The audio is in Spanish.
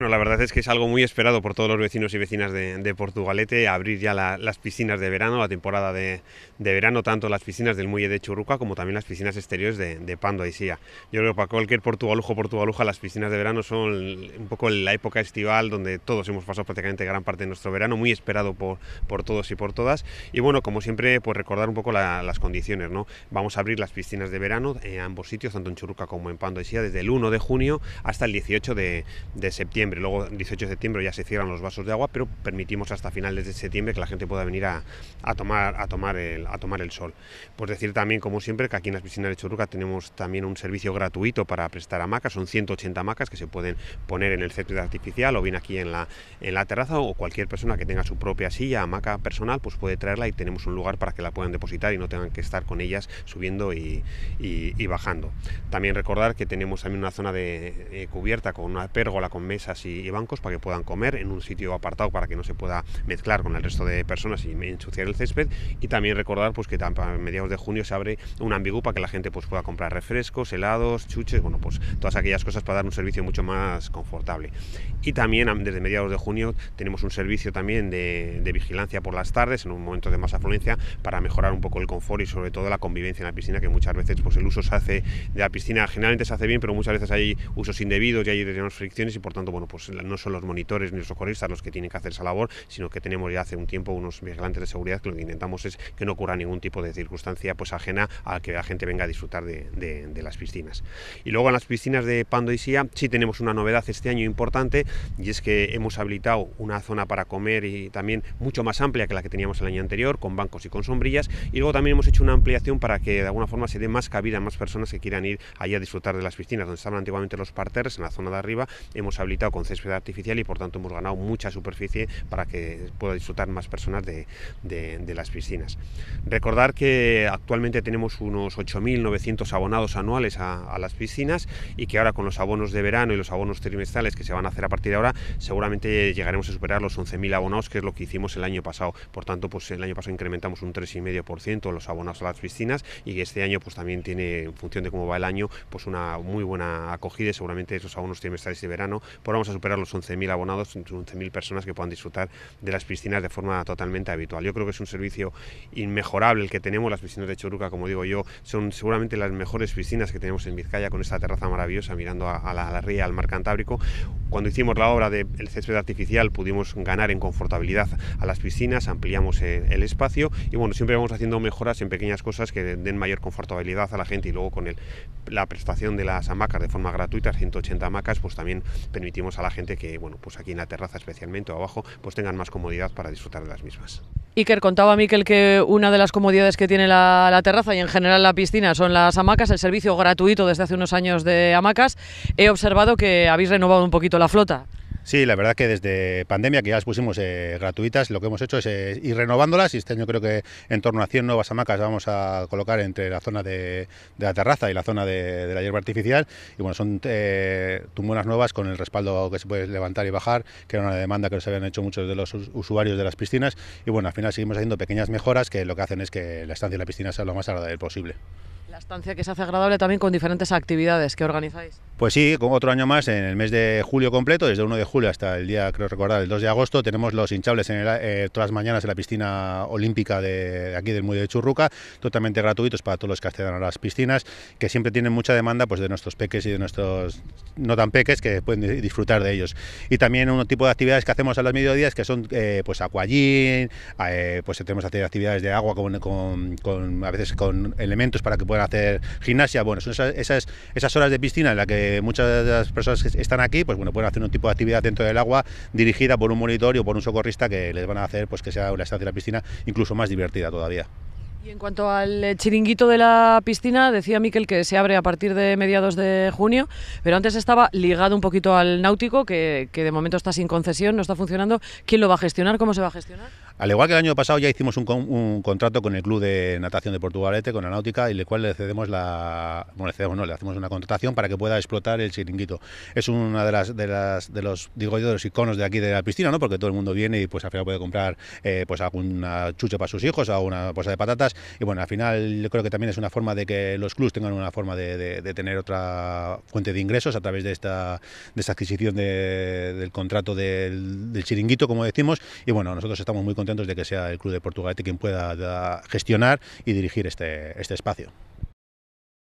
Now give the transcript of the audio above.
Bueno, la verdad es que es algo muy esperado por todos los vecinos y vecinas de, Portugalete, abrir ya las piscinas de verano, la temporada de, verano, tanto las piscinas del muelle de Churruca como también las piscinas exteriores de, de y Sia. Yo creo que para cualquier portugalujo portugaluja las piscinas de verano son un poco la época estival donde todos hemos pasado prácticamente gran parte de nuestro verano, muy esperado por, por todos y por todas. Y bueno, como siempre, pues recordar un poco las condiciones, ¿no? Vamos a abrir las piscinas de verano en ambos sitios, tanto en Churruca como en Pando y Sia, desde el 1 de junio hasta el 18 de septiembre. Luego, 18 de septiembre, ya se cierran los vasos de agua, pero permitimos hasta finales de septiembre que la gente pueda venir a, tomar, a, tomar, el, a tomar el sol. Pues decir también, como siempre, que aquí en las piscinas de Churruca tenemos también un servicio gratuito para prestar hamacas. Son 180 hamacas que se pueden poner en el césped artificial o bien aquí en la, en la terraza o cualquier persona que tenga su propia silla, hamaca personal, pues puede traerla y tenemos un lugar para que la puedan depositar y no tengan que estar con ellas subiendo y, bajando. También recordar que tenemos también una zona de eh, cubierta con una pérgola con mesas y, bancos para que puedan comer en un sitio apartado para que no se pueda mezclar con el resto de personas y ensuciar el césped. Y también recordar pues, que a mediados de junio se abre un ambigú para que la gente pues, pueda comprar refrescos, helados, chuches, bueno, pues todas aquellas cosas para dar un servicio mucho más confortable. Y también desde mediados de junio tenemos un servicio también de, vigilancia por las tardes en un momento de más afluencia para mejorar un poco el confort y sobre todo la convivencia en la piscina que muchas veces pues el uso se hace de la piscina generalmente se hace bien pero muchas veces hay usos indebidos y hay fricciones y por tanto bueno pues no son los monitores ni los socorristas los que tienen que hacer esa labor, sino que tenemos ya hace un tiempo unos vigilantes de seguridad que lo que intentamos es que no ocurra ningún tipo de circunstancia pues ajena a que la gente venga a disfrutar de, las piscinas. Y luego en las piscinas de Pando y sí tenemos una novedad este año importante y es que hemos habilitado una zona para comer y también mucho más amplia que la que teníamos el año anterior, con bancos y con sombrillas. Y luego también hemos hecho una ampliación para que de alguna forma se dé más cabida a más personas que quieran ir allí a disfrutar de las piscinas, donde estaban antiguamente los parterres, en la zona de arriba. Hemos habilitado césped artificial y por tanto hemos ganado mucha superficie para que pueda disfrutar más personas de, las piscinas. Recordar que actualmente tenemos unos 8.900 abonados anuales a, las piscinas y que ahora con los abonos de verano y los abonos trimestrales que se van a hacer a partir de ahora, seguramente llegaremos a superar los 11.000 abonados, que es lo que hicimos el año pasado. Por tanto, pues el año pasado incrementamos un 3,5% los abonados a las piscinas y este año pues también tiene, en función de cómo va el año, pues una muy buena acogida seguramente esos abonos trimestrales de verano vamos superar los 11.000 abonados, 11.000 personas que puedan disfrutar de las piscinas de forma totalmente habitual. Yo creo que es un servicio inmejorable el que tenemos, las piscinas de Choruca, como digo yo, son seguramente las mejores piscinas que tenemos en Vizcaya con esta terraza maravillosa mirando a, la, ría, al mar Cantábrico. Cuando hicimos la obra del césped artificial pudimos ganar en confortabilidad a las piscinas, ampliamos el, espacio y bueno, siempre vamos haciendo mejoras en pequeñas cosas que den mayor confortabilidad a la gente y luego con el, la prestación de las hamacas de forma gratuita, 180 hamacas, pues también permitimos a la gente que, bueno, pues aquí en la terraza especialmente o abajo, pues tengan más comodidad para disfrutar de las mismas. Iker, contaba Miquel que una de las comodidades que tiene la, terraza y en general la piscina son las hamacas, el servicio gratuito desde hace unos años de hamacas. He observado que habéis renovado un poquito la flota. Sí, la verdad que desde pandemia, que ya las pusimos eh, gratuitas, lo que hemos hecho es eh, ir renovándolas y este año creo que en torno a 100 nuevas hamacas vamos a colocar entre la zona de, la terraza y la zona de, la hierba artificial. Y bueno, son eh, tumbonas nuevas con el respaldo que se puede levantar y bajar, que era una demanda que nos habían hecho muchos de los usuarios de las piscinas. Y bueno, al final seguimos haciendo pequeñas mejoras que lo que hacen es que la estancia en la piscina sea lo más agradable posible. La estancia que se hace agradable también con diferentes actividades que organizáis. Pues sí, con otro año más, en el mes de julio completo, desde 1 de julio hasta el día, creo recordar, el 2 de agosto, tenemos los hinchables en eh, todas las mañanas en la piscina olímpica de, aquí del Muelle de Churruca, totalmente gratuitos para todos los que accedan a las piscinas, que siempre tienen mucha demanda pues, de nuestros peques y de nuestros no tan peques que pueden disfrutar de ellos. Y también un tipo de actividades que hacemos a los mediodías que son eh, pues eh, pues tenemos actividades de agua con, con, a veces con elementos para que puedan hacer gimnasia. Bueno, son esas, esas, horas de piscina en las que muchas de las personas que están aquí, pues bueno, pueden hacer un tipo de actividad dentro del agua dirigida por un monitor o por un socorrista que les van a hacer pues que sea una estancia de la piscina incluso más divertida todavía. Y en cuanto al eh, chiringuito de la piscina, decía Miquel que se abre a partir de mediados de junio, pero antes estaba ligado un poquito al náutico, que de momento está sin concesión, no está funcionando. ¿Quién lo va a gestionar? ¿Cómo se va a gestionar? Al igual que el año pasado ya hicimos un, contrato con el club de natación de Portugalete, con la náutica, y el cual le cedemos la... le hacemos una contratación para que pueda explotar el chiringuito. Es una de las, de las, de los, digo yo, de los iconos de aquí de la piscina, ¿no? Porque todo el mundo viene y pues al final puede comprar eh, pues alguna chuche para sus hijos, ...alguna bolsa de patatas, y bueno, al final creo que también es una forma de que los clubs tengan una forma de, tener otra fuente de ingresos a través de esta, de esta adquisición del contrato del, del chiringuito, como decimos, y bueno, nosotros estamos muy antes de que sea el Club de Portugalete quien pueda gestionar y dirigir este, este espacio.